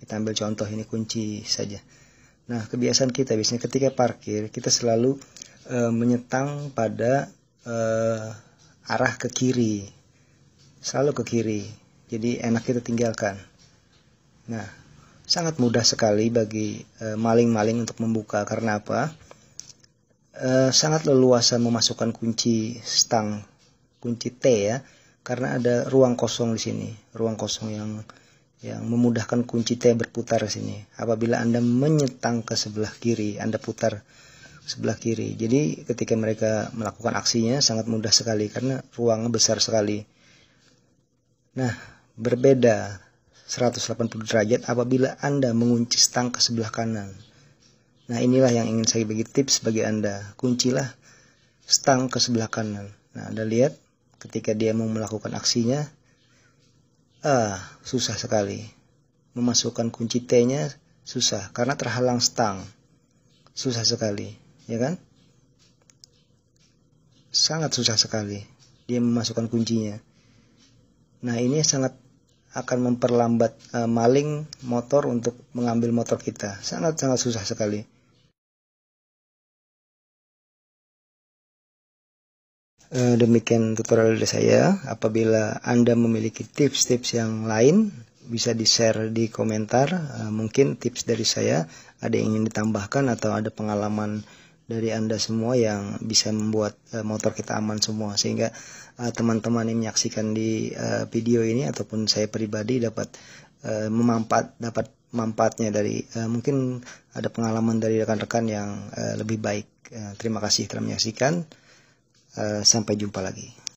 Kita ambil contoh ini kunci saja. Nah, kebiasaan kita biasanya ketika parkir kita selalu e, menyetang pada e, arah ke kiri. Selalu ke kiri. Jadi enak kita tinggalkan. Nah, sangat mudah sekali bagi e, maling-maling e, untuk membuka karena apa? E, sangat leluasa memasukkan kunci stang, kunci T ya, karena ada ruang kosong di sini, ruang kosong yang yang memudahkan kunci T berputar sini. Apabila Anda menyetang ke sebelah kiri, Anda putar sebelah kiri. Jadi ketika mereka melakukan aksinya sangat mudah sekali karena ruangnya besar sekali. Nah, berbeda 180 derajat apabila Anda mengunci stang ke sebelah kanan. Nah, inilah yang ingin saya bagi tips bagi Anda. Kuncilah stang ke sebelah kanan. Nah, Anda lihat ketika dia mau melakukan aksinya, Ah, susah sekali. Memasukkan kunci T-nya susah karena terhalang stang. Susah sekali, ya kan? Sangat susah sekali dia memasukkan kuncinya. Nah, ini sangat akan memperlambat uh, maling motor untuk mengambil motor kita. Sangat-sangat susah sekali. Eh, demikian tutorial dari saya. Apabila Anda memiliki tips-tips yang lain, bisa di-share di komentar. Eh, mungkin tips dari saya ada yang ingin ditambahkan atau ada pengalaman dari Anda semua yang bisa membuat eh, motor kita aman semua. Sehingga teman-teman yang menyaksikan di video ini ataupun saya pribadi dapat memampat dapat manfaatnya dari mungkin ada pengalaman dari rekan-rekan yang lebih baik. Terima kasih telah menyaksikan. Eh, sampai jumpa lagi.